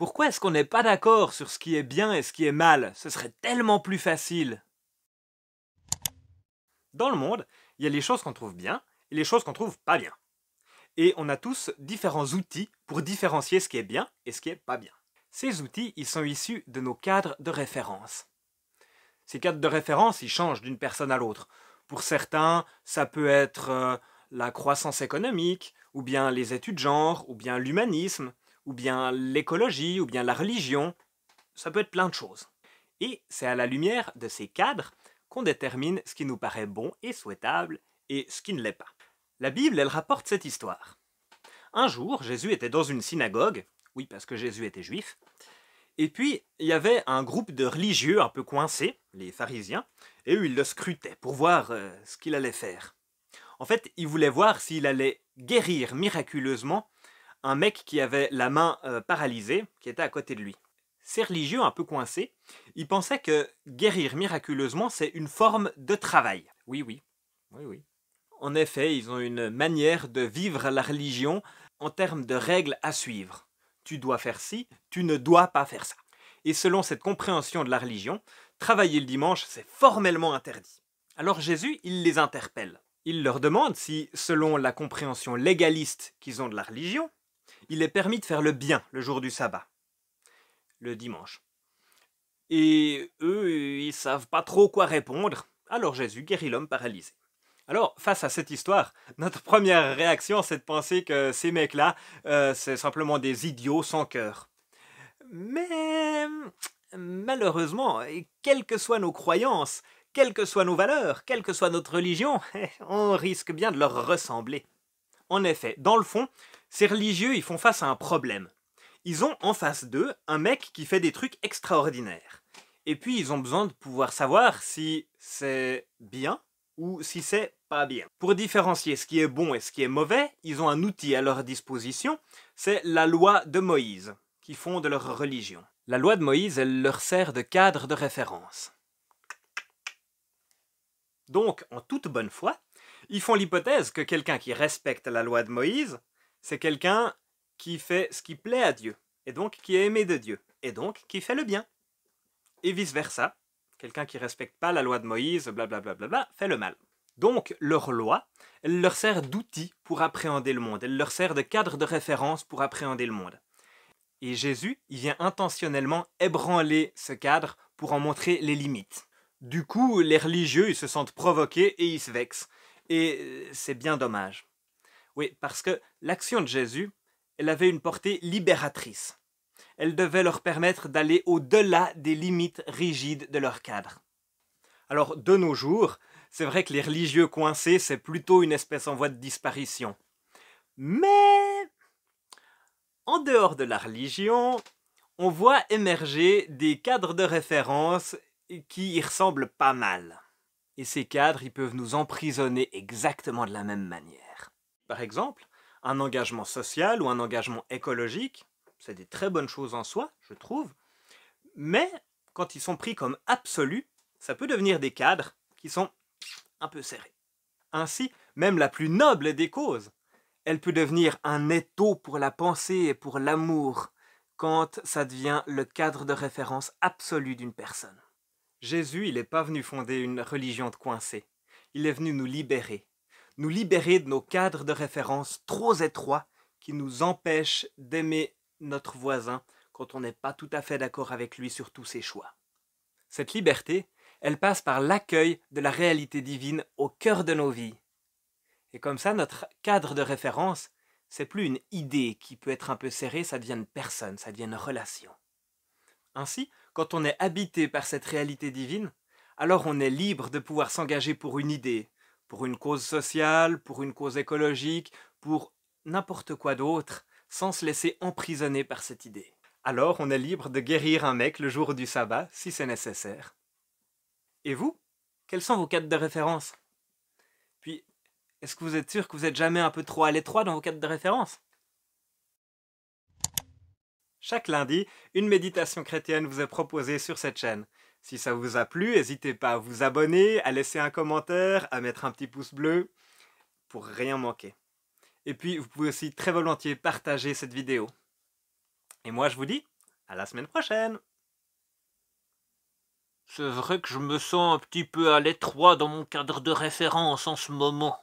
Pourquoi est-ce qu'on n'est pas d'accord sur ce qui est bien et ce qui est mal Ce serait tellement plus facile. Dans le monde, il y a les choses qu'on trouve bien et les choses qu'on trouve pas bien. Et on a tous différents outils pour différencier ce qui est bien et ce qui est pas bien. Ces outils, ils sont issus de nos cadres de référence. Ces cadres de référence, ils changent d'une personne à l'autre. Pour certains, ça peut être euh, la croissance économique, ou bien les études de genre, ou bien l'humanisme, ou bien l'écologie, ou bien la religion, ça peut être plein de choses. Et c'est à la lumière de ces cadres qu'on détermine ce qui nous paraît bon et souhaitable et ce qui ne l'est pas. La Bible, elle rapporte cette histoire. Un jour, Jésus était dans une synagogue, oui parce que Jésus était juif, et puis il y avait un groupe de religieux un peu coincés, les pharisiens, et eux ils le scrutaient pour voir euh, ce qu'il allait faire. En fait, ils voulaient voir s'il allait guérir miraculeusement un mec qui avait la main euh, paralysée, qui était à côté de lui. Ces religieux, un peu coincés, ils pensaient que guérir miraculeusement, c'est une forme de travail. Oui, oui, oui, oui. En effet, ils ont une manière de vivre la religion en termes de règles à suivre. Tu dois faire ci, tu ne dois pas faire ça. Et selon cette compréhension de la religion, travailler le dimanche, c'est formellement interdit. Alors Jésus, il les interpelle. Il leur demande si, selon la compréhension légaliste qu'ils ont de la religion, il est permis de faire le bien le jour du sabbat, le dimanche. Et eux, ils savent pas trop quoi répondre. Alors Jésus guérit l'homme paralysé. Alors, face à cette histoire, notre première réaction, c'est de penser que ces mecs-là, euh, c'est simplement des idiots sans cœur. Mais malheureusement, quelles que soient nos croyances, quelles que soient nos valeurs, quelle que soit notre religion, on risque bien de leur ressembler. En effet, dans le fond, ces religieux, ils font face à un problème. Ils ont en face d'eux un mec qui fait des trucs extraordinaires. Et puis ils ont besoin de pouvoir savoir si c'est bien ou si c'est pas bien. Pour différencier ce qui est bon et ce qui est mauvais, ils ont un outil à leur disposition, c'est la loi de Moïse, qui fonde leur religion. La loi de Moïse, elle leur sert de cadre de référence. Donc, en toute bonne foi, ils font l'hypothèse que quelqu'un qui respecte la loi de Moïse c'est quelqu'un qui fait ce qui plaît à Dieu, et donc qui est aimé de Dieu, et donc qui fait le bien. Et vice-versa, quelqu'un qui respecte pas la loi de Moïse, blablabla, bla bla bla, fait le mal. Donc, leur loi, elle leur sert d'outil pour appréhender le monde, elle leur sert de cadre de référence pour appréhender le monde. Et Jésus, il vient intentionnellement ébranler ce cadre pour en montrer les limites. Du coup, les religieux, ils se sentent provoqués et ils se vexent. Et euh, c'est bien dommage. Oui, parce que l'action de Jésus, elle avait une portée libératrice. Elle devait leur permettre d'aller au-delà des limites rigides de leur cadre. Alors, de nos jours, c'est vrai que les religieux coincés, c'est plutôt une espèce en voie de disparition. Mais en dehors de la religion, on voit émerger des cadres de référence qui y ressemblent pas mal. Et ces cadres, ils peuvent nous emprisonner exactement de la même manière par exemple, un engagement social ou un engagement écologique, c'est des très bonnes choses en soi, je trouve, mais quand ils sont pris comme absolus, ça peut devenir des cadres qui sont un peu serrés. Ainsi, même la plus noble des causes, elle peut devenir un étau pour la pensée et pour l'amour quand ça devient le cadre de référence absolu d'une personne. Jésus, il n'est pas venu fonder une religion de coincés. Il est venu nous libérer nous libérer de nos cadres de référence trop étroits qui nous empêchent d'aimer notre voisin quand on n'est pas tout à fait d'accord avec lui sur tous ses choix. Cette liberté, elle passe par l'accueil de la réalité divine au cœur de nos vies. Et comme ça, notre cadre de référence, c'est plus une idée qui peut être un peu serrée, ça devient une personne, ça devient une relation. Ainsi, quand on est habité par cette réalité divine, alors on est libre de pouvoir s'engager pour une idée, pour une cause sociale, pour une cause écologique, pour n'importe quoi d'autre, sans se laisser emprisonner par cette idée. Alors on est libre de guérir un mec le jour du sabbat, si c'est nécessaire. Et vous Quels sont vos cadres de référence Puis, est-ce que vous êtes sûr que vous n'êtes jamais un peu trop à l'étroit dans vos cadres de référence Chaque lundi, une méditation chrétienne vous est proposée sur cette chaîne. Si ça vous a plu, n'hésitez pas à vous abonner, à laisser un commentaire, à mettre un petit pouce bleu pour rien manquer. Et puis, vous pouvez aussi très volontiers partager cette vidéo. Et moi, je vous dis à la semaine prochaine C'est vrai que je me sens un petit peu à l'étroit dans mon cadre de référence en ce moment.